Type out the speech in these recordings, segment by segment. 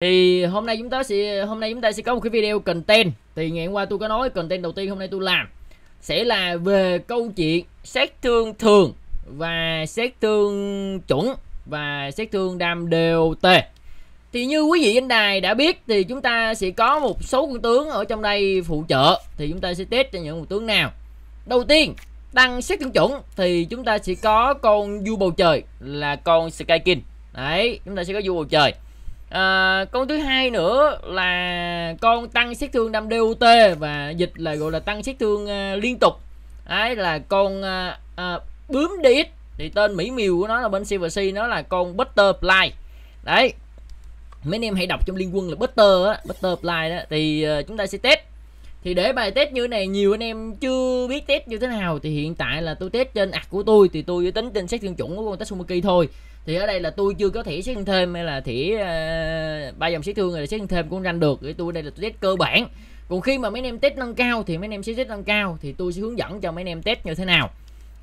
thì hôm nay chúng ta sẽ hôm nay chúng ta sẽ có một cái video content thì ngày hôm qua tôi có nói content đầu tiên hôm nay tôi làm sẽ là về câu chuyện xét thương thường và xét thương chuẩn và xét thương đam đều tề thì như quý vị anh đài đã biết thì chúng ta sẽ có một số con tướng ở trong đây phụ trợ thì chúng ta sẽ test cho những con tướng nào đầu tiên tăng xét thương chuẩn thì chúng ta sẽ có con du bầu trời là con sky king đấy chúng ta sẽ có du bầu trời à, con thứ hai nữa là con tăng sát thương 5 DUT và dịch là gọi là tăng sát thương uh, liên tục ấy là con uh, uh, bướm DX thì tên mỹ miều của nó là bên CVC nó là con Butterfly đấy mấy anh em hãy đọc trong liên quân là Butter á Butterfly đó thì uh, chúng ta sẽ test thì để bài test như thế này nhiều anh em chưa biết test như thế nào thì hiện tại là tôi test trên ạc của tôi thì tôi tính trên sát thương chuẩn của con Tatsumaki thôi thì ở đây là tôi chưa có thể xét thêm hay là thể ờ, ba uh, dòng xét thương rồi xét thêm cũng ranh được thì tôi đây là tôi test cơ bản còn khi mà mấy anh em test nâng cao thì mấy anh em sẽ test nâng cao thì tôi sẽ hướng dẫn cho mấy anh em test như thế nào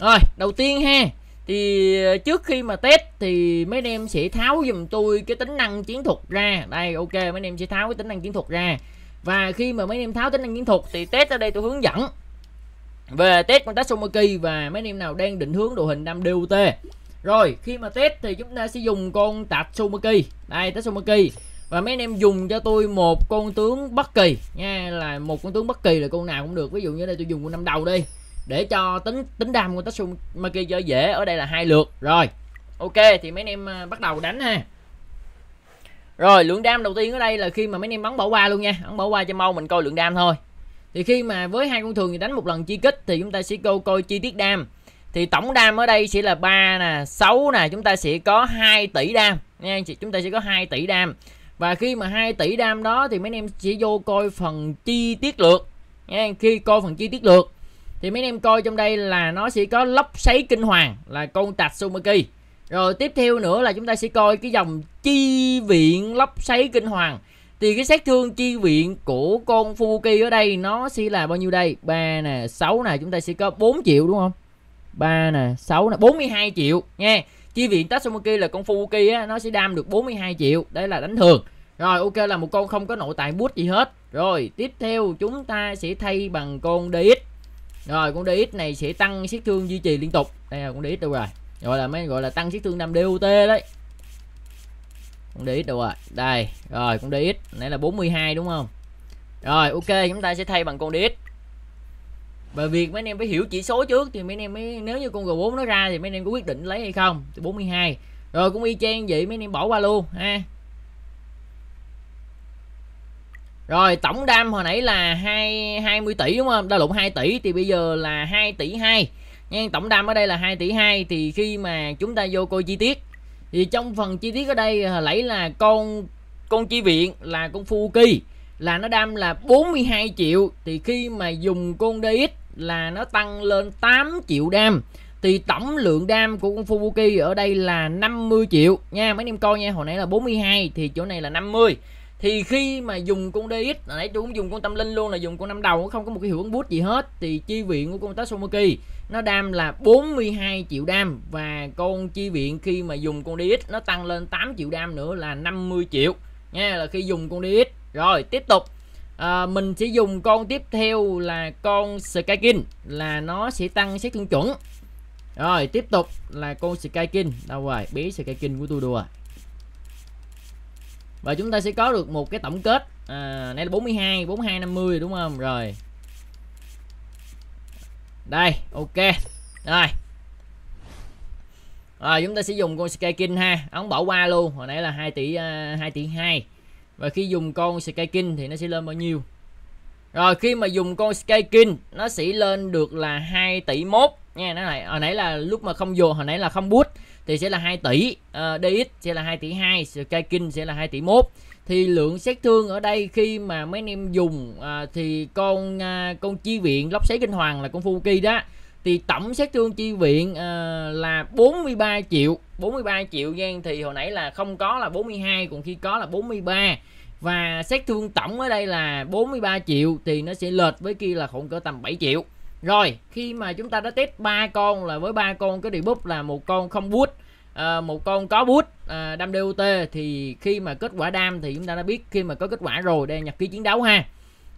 rồi đầu tiên ha thì ờ, trước khi mà test thì mấy anh em sẽ tháo dùm tôi cái tính năng chiến thuật ra đây ok mấy anh em sẽ tháo cái tính năng chiến thuật ra và khi mà mấy anh em tháo tính năng chiến thuật thì test ở đây tôi hướng dẫn về test con Tatsumoki và mấy anh em nào đang định hướng đội hình 5 DUT rồi khi mà test thì chúng ta sẽ dùng con Tatsumaki Đây Tatsumaki Và mấy anh em dùng cho tôi một con tướng bất kỳ nha Là một con tướng bất kỳ là con nào cũng được Ví dụ như đây tôi dùng con năm đầu đi Để cho tính tính đam của Tatsumaki cho dễ Ở đây là hai lượt Rồi ok thì mấy anh em à, bắt đầu đánh ha rồi lượng đam đầu tiên ở đây là khi mà mấy anh em bắn bỏ qua luôn nha Bắn bỏ qua cho mau mình coi lượng đam thôi Thì khi mà với hai con thường thì đánh một lần chi kích Thì chúng ta sẽ coi, coi chi tiết đam thì tổng đam ở đây sẽ là ba nè 6 nè chúng ta sẽ có 2 tỷ đam nha anh chị chúng ta sẽ có 2 tỷ đam và khi mà 2 tỷ đam đó thì mấy anh em sẽ vô coi phần chi tiết lược nha khi coi phần chi tiết lược thì mấy anh em coi trong đây là nó sẽ có lốc sấy kinh hoàng là con tạch Sumaki rồi tiếp theo nữa là chúng ta sẽ coi cái dòng chi viện lốc sấy kinh hoàng thì cái sát thương chi viện của con Fuki ở đây nó sẽ là bao nhiêu đây ba nè 6 nè chúng ta sẽ có 4 triệu đúng không 3 nè, 6 nè, 42 triệu nha. Chi viện Tatsumuki là con Fubuki á, nó sẽ đam được 42 triệu. Đây là đánh thường. Rồi ok là một con không có nội tại bút gì hết. Rồi, tiếp theo chúng ta sẽ thay bằng con DX. Rồi, con DX này sẽ tăng sát thương duy trì liên tục. Đây là con DX đâu rồi. Gọi là mới gọi là tăng sát thương 5 DUT đấy. Con DX đâu rồi. Đây, rồi con DX, nãy là 42 đúng không? Rồi ok, chúng ta sẽ thay bằng con DX bởi việc mấy anh em phải hiểu chỉ số trước thì mấy anh em mới nếu như con G4 nó ra thì mấy anh em có quyết định lấy hay không thì 42 rồi cũng y chang vậy mấy anh em bỏ qua luôn ha rồi tổng đam hồi nãy là 2 20 tỷ đúng không? Đa lụng 2 tỷ thì bây giờ là 2 tỷ 2. Nha, tổng đam ở đây là 2 tỷ 2 thì khi mà chúng ta vô coi chi tiết thì trong phần chi tiết ở đây hồi là con con chi viện là con Fuki là nó đam là 42 triệu thì khi mà dùng con DX là nó tăng lên 8 triệu đam thì tổng lượng đam của con Fubuki ở đây là 50 triệu nha mấy em coi nha hồi nãy là 42 thì chỗ này là 50 thì khi mà dùng con DX hồi nãy tôi cũng dùng con tâm linh luôn là dùng con năm đầu không có một cái hiệu ứng bút gì hết thì chi viện của con Tatsumoki nó đam là 42 triệu đam và con chi viện khi mà dùng con DX nó tăng lên 8 triệu đam nữa là 50 triệu nha là khi dùng con DX rồi tiếp tục à, mình sẽ dùng con tiếp theo là con Skykin là nó sẽ tăng sát thương chuẩn rồi tiếp tục là con Skykin đâu rồi bí Skykin của tôi đùa và chúng ta sẽ có được một cái tổng kết à, này là 42 42 50 đúng không rồi đây ok rồi rồi chúng ta sẽ dùng con Skykin ha ống bỏ qua luôn hồi nãy là 2 tỷ uh, à, 2 tỷ 2 và khi dùng con Sky King thì nó sẽ lên bao nhiêu rồi khi mà dùng con Sky King nó sẽ lên được là 2 tỷ mốt nha nó này hồi nãy là lúc mà không vô hồi nãy là không bút thì sẽ là 2 tỷ uh, DX sẽ là 2 tỷ 2 King sẽ là 2 tỷ mốt thì lượng xét thương ở đây khi mà mấy anh em dùng à, thì con à, con chi viện lốc xoáy kinh hoàng là con Fuki đó thì tổng xét thương chi viện à, là 43 triệu 43 triệu gian thì hồi nãy là không có là 42 còn khi có là 43 và xét thương tổng ở đây là 43 triệu thì nó sẽ lệch với kia là khoảng cỡ tầm 7 triệu rồi khi mà chúng ta đã test ba con là với ba con cái debuff là một con không bút à, một con có bút à, đam DOT thì khi mà kết quả đam thì chúng ta đã biết khi mà có kết quả rồi đây nhật ký chiến đấu ha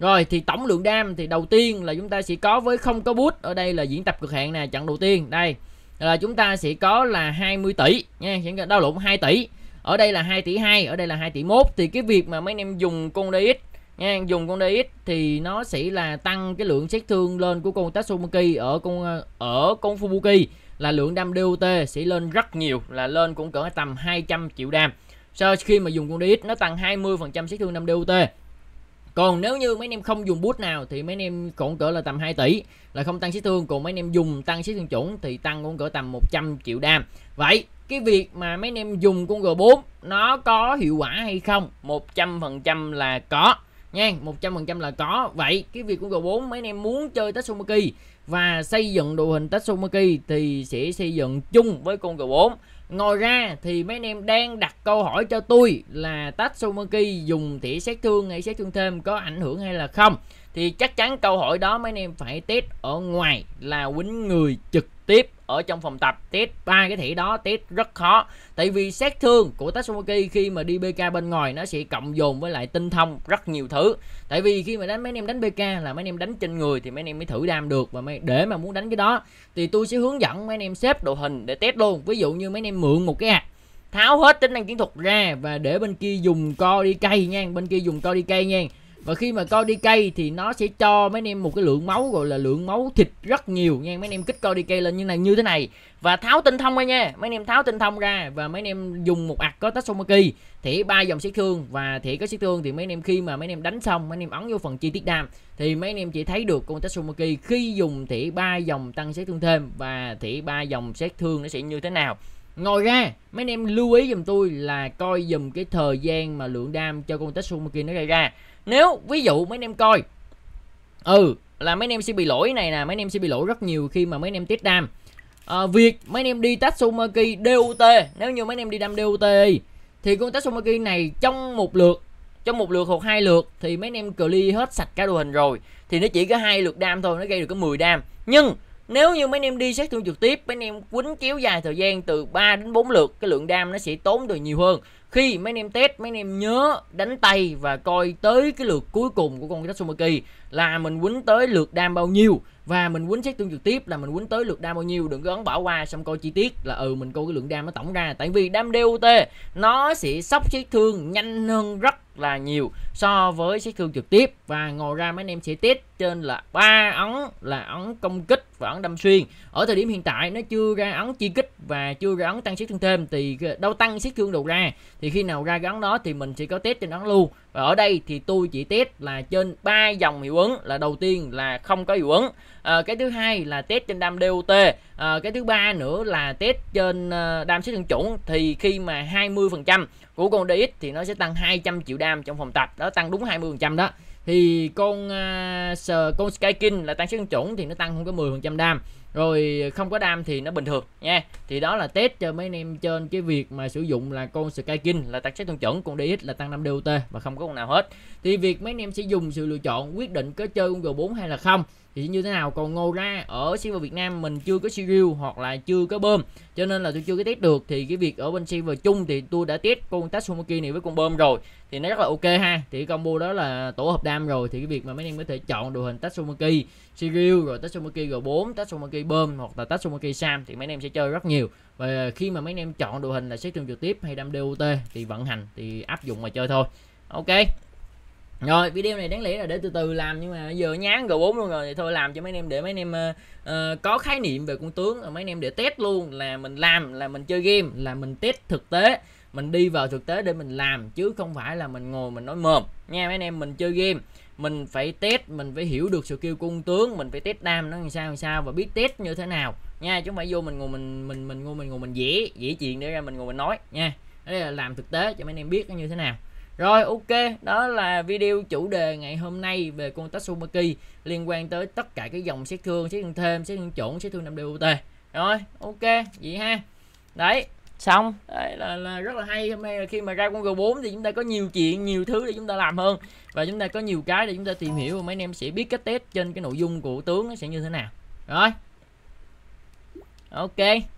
rồi thì tổng lượng đam thì đầu tiên là chúng ta sẽ có với không có bút ở đây là diễn tập cực hạn nè trận đầu tiên đây là chúng ta sẽ có là 20 tỷ nha hiện đau lộn 2 tỷ ở đây là 2 tỷ 2 ở đây là 2 tỷ 1 thì cái việc mà mấy anh em dùng con DX nha dùng con DX thì nó sẽ là tăng cái lượng sát thương lên của con Tatsumuki ở con ờ, ở con Fubuki là lượng đam DOT sẽ lên rất nhiều là lên cũng cỡ tầm 200 triệu đam sau khi mà dùng con DX nó tăng 20% sát thương đam DOT còn nếu như mấy anh em không dùng boost nào thì mấy anh em cũng cỡ là tầm 2 tỷ là không tăng sát thương còn mấy anh em dùng tăng sát thương chuẩn thì tăng cũng cỡ tầm 100 triệu đam vậy cái việc mà mấy anh em dùng con G4 nó có hiệu quả hay không 100% là có nha 100% là có vậy cái việc của G4 mấy anh em muốn chơi Tatsumaki và xây dựng đội hình Tatsumaki thì sẽ xây dựng chung với con G4 Ngoài ra thì mấy anh em đang đặt câu hỏi cho tôi là Tatsumaki dùng thỉa sát thương hay sát thương thêm có ảnh hưởng hay là không Thì chắc chắn câu hỏi đó mấy anh em phải test ở ngoài là quýnh người trực tiếp ở trong phòng tập test ba cái thẻ đó test rất khó tại vì sát thương của Tatsumaki khi mà đi BK bên ngoài nó sẽ cộng dồn với lại tinh thông rất nhiều thứ tại vì khi mà đánh mấy anh em đánh BK là mấy anh em đánh trên người thì mấy anh em mới thử đam được và mấy để mà muốn đánh cái đó thì tôi sẽ hướng dẫn mấy anh em xếp đồ hình để test luôn ví dụ như mấy anh em mượn một cái hạt tháo hết tính năng chiến thuật ra và để bên kia dùng co đi cây nha bên kia dùng co đi cây nha và khi mà coi đi cây thì nó sẽ cho mấy anh em một cái lượng máu gọi là lượng máu thịt rất nhiều nha mấy anh em kích coi đi cây lên như này như thế này và tháo tinh thông ra nha mấy anh em tháo tinh thông ra và mấy anh em dùng một ạc có tatsumaki thì ba dòng sát thương và thì có sát thương thì mấy anh em khi mà mấy anh em đánh xong mấy anh em ấn vô phần chi tiết đam thì mấy anh em chỉ thấy được con tatsumaki khi dùng thì ba dòng tăng sát thương thêm và thì ba dòng sát thương nó sẽ như thế nào ngồi ra, mấy anh em lưu ý dùm tôi là coi dùm cái thời gian mà lượng đam cho con Tatsumaki nó gây ra nếu ví dụ mấy anh em coi ừ là mấy anh em sẽ bị lỗi này nè mấy anh em sẽ bị lỗi rất nhiều khi mà mấy anh em test đam à, việc mấy anh em đi Tatsumaki DOT nếu như mấy anh em đi đam DOT thì con Tatsumaki này trong một lượt trong một lượt hoặc hai lượt thì mấy anh em clear hết sạch cả đồ hình rồi thì nó chỉ có hai lượt đam thôi nó gây được có 10 đam nhưng nếu như mấy anh em đi xét thương trực tiếp mấy anh em quýnh kéo dài thời gian từ 3 đến 4 lượt cái lượng đam nó sẽ tốn được nhiều hơn khi mấy anh em test mấy anh em nhớ đánh tay và coi tới cái lượt cuối cùng của con Tatsumaki là mình quýnh tới lượt đam bao nhiêu và mình quýnh xét tương trực tiếp là mình quýnh tới lượt đam bao nhiêu đừng có ấn bỏ qua xong coi chi tiết là ừ mình coi cái lượng đam nó tổng ra tại vì đam DOT nó sẽ sóc xét thương nhanh hơn rất là nhiều so với xét thương trực tiếp và ngồi ra mấy anh em sẽ test trên là ba ấn là ấn công kích và ấn đâm xuyên ở thời điểm hiện tại nó chưa ra ấn chi kích và chưa ra ấn tăng xét thương thêm thì đâu tăng xét thương đầu ra thì khi nào ra gắn ấn đó thì mình sẽ có test trên ấn luôn và ở đây thì tôi chỉ test là trên ba dòng hiệu ứng là đầu tiên là không có hiệu ứng à, cái thứ hai là test trên đam DOT à, ờ, cái thứ ba nữa là test trên ờ, đam xét lượng chuẩn thì khi mà 20 phần trăm của con DX thì nó sẽ tăng 200 triệu đam trong phòng tập đó tăng đúng 20 phần trăm đó thì con uh, con Sky King là tăng sức chuẩn thì nó tăng không có 10 phần trăm đam rồi không có đam thì nó bình thường nha thì đó là test cho mấy anh em trên cái việc mà sử dụng là con Skykin là tăng sát thương chuẩn còn DX là tăng 5 DOT và không có con nào hết thì việc mấy anh em sẽ dùng sự lựa chọn quyết định có chơi con G4 hay là không thì như thế nào còn ngô ra ở server Việt Nam mình chưa có serial hoặc là chưa có bơm cho nên là tôi chưa có test được thì cái việc ở bên server chung thì tôi đã test con Tatsumaki này với con bơm rồi thì nó rất là ok ha thì combo đó là tổ hợp đam rồi thì cái việc mà mấy em có thể chọn đồ hình Tatsumaki serial rồi Tatsumaki G4 Tatsumaki bơm hoặc là Tatsumaki Sam thì mấy em sẽ chơi rất nhiều và khi mà mấy em chọn đồ hình là xét trường trực tiếp hay đam DOT thì vận hành thì áp dụng mà chơi thôi ok rồi video này đáng lẽ là để từ từ làm nhưng mà giờ nhán g4 luôn rồi thì thôi làm cho mấy anh em để mấy anh em uh, có khái niệm về con tướng mấy anh em để test luôn là mình làm là mình chơi game là mình test thực tế mình đi vào thực tế để mình làm chứ không phải là mình ngồi mình nói mồm nha mấy anh em mình chơi game mình phải test mình phải hiểu được skill của con tướng mình phải test đam nó làm sao làm sao và biết test như thế nào nha chứ không phải vô mình ngồi mình mình mình ngồi mình ngồi mình dễ dễ chuyện để ra mình ngồi mình nói nha đây là làm thực tế cho mấy anh em biết nó như thế nào rồi ok, đó là video chủ đề ngày hôm nay về con Tatsumaki liên quan tới tất cả cái dòng xét thương, xét thương thêm, xét thương chuẩn, xét thương 5 DUT. Rồi, ok, vậy ha. Đấy, xong đấy là, là rất là hay hôm nay là khi mà ra con G4 thì chúng ta có nhiều chuyện nhiều thứ để chúng ta làm hơn và chúng ta có nhiều cái để chúng ta tìm hiểu và mấy anh em sẽ biết cách test trên cái nội dung của tướng nó sẽ như thế nào rồi ok